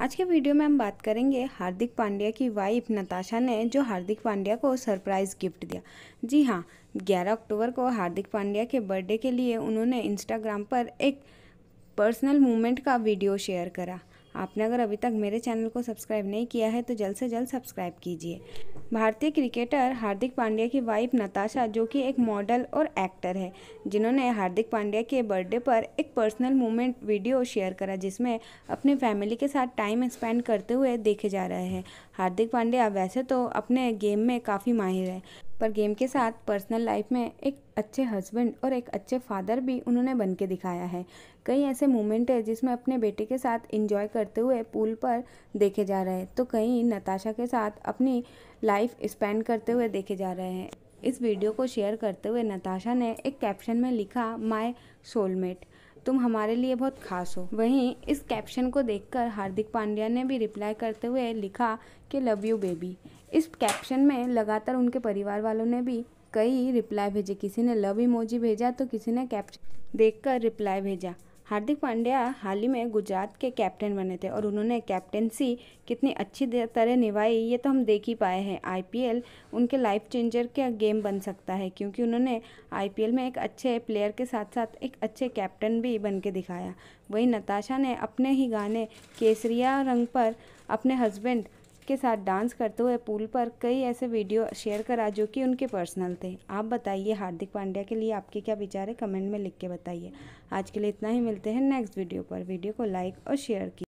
आज के वीडियो में हम बात करेंगे हार्दिक पांड्या की वाइफ नताशा ने जो हार्दिक पांड्या को सरप्राइज़ गिफ्ट दिया जी हाँ 11 अक्टूबर को हार्दिक पांड्या के बर्थडे के लिए उन्होंने इंस्टाग्राम पर एक पर्सनल मूवमेंट का वीडियो शेयर करा आपने अगर अभी तक मेरे चैनल को सब्सक्राइब नहीं किया है तो जल्द से जल्द सब्सक्राइब कीजिए भारतीय क्रिकेटर हार्दिक पांड्या की वाइफ नताशा जो कि एक मॉडल और एक्टर है जिन्होंने हार्दिक पांड्या के बर्थडे पर एक पर्सनल मोमेंट वीडियो शेयर करा जिसमें अपने फैमिली के साथ टाइम स्पेंड करते हुए देखे जा रहे हैं हार्दिक पांड्या वैसे तो अपने गेम में काफ़ी माहिर है पर गेम के साथ पर्सनल लाइफ में एक अच्छे हस्बैंड और एक अच्छे फादर भी उन्होंने बन के दिखाया है कई ऐसे मोमेंट है जिसमें अपने बेटे के साथ इंजॉय करते हुए पूल पर देखे जा रहे हैं तो कहीं नताशा के साथ अपनी लाइफ स्पेंड करते हुए देखे जा रहे हैं इस वीडियो को शेयर करते हुए नताशा ने एक कैप्शन में लिखा माय सोलमेट तुम हमारे लिए बहुत खास हो वहीं इस कैप्शन को देखकर हार्दिक पांड्या ने भी रिप्लाई करते हुए लिखा कि लव यू बेबी इस कैप्शन में लगातार उनके परिवार वालों ने भी कई रिप्लाई भेजे किसी ने लव इमोजी भेजा तो किसी ने कैप्शन देखकर रिप्लाई भेजा हार्दिक पांड्या हाल ही में गुजरात के कैप्टन बने थे और उन्होंने कैप्टेंसी कितनी अच्छी तरह निभाई ये तो हम देख ही पाए हैं आईपीएल उनके लाइफ चेंजर का गेम बन सकता है क्योंकि उन्होंने आईपीएल में एक अच्छे प्लेयर के साथ साथ एक अच्छे कैप्टन भी बन के दिखाया वहीं नताशा ने अपने ही गाने केसरिया रंग पर अपने हस्बैंड के साथ डांस करते हुए पूल पर कई ऐसे वीडियो शेयर करा जो कि उनके पर्सनल थे आप बताइए हार्दिक पांड्या के लिए आपके क्या विचार है कमेंट में लिख के बताइए आज के लिए इतना ही मिलते हैं नेक्स्ट वीडियो पर वीडियो को लाइक और शेयर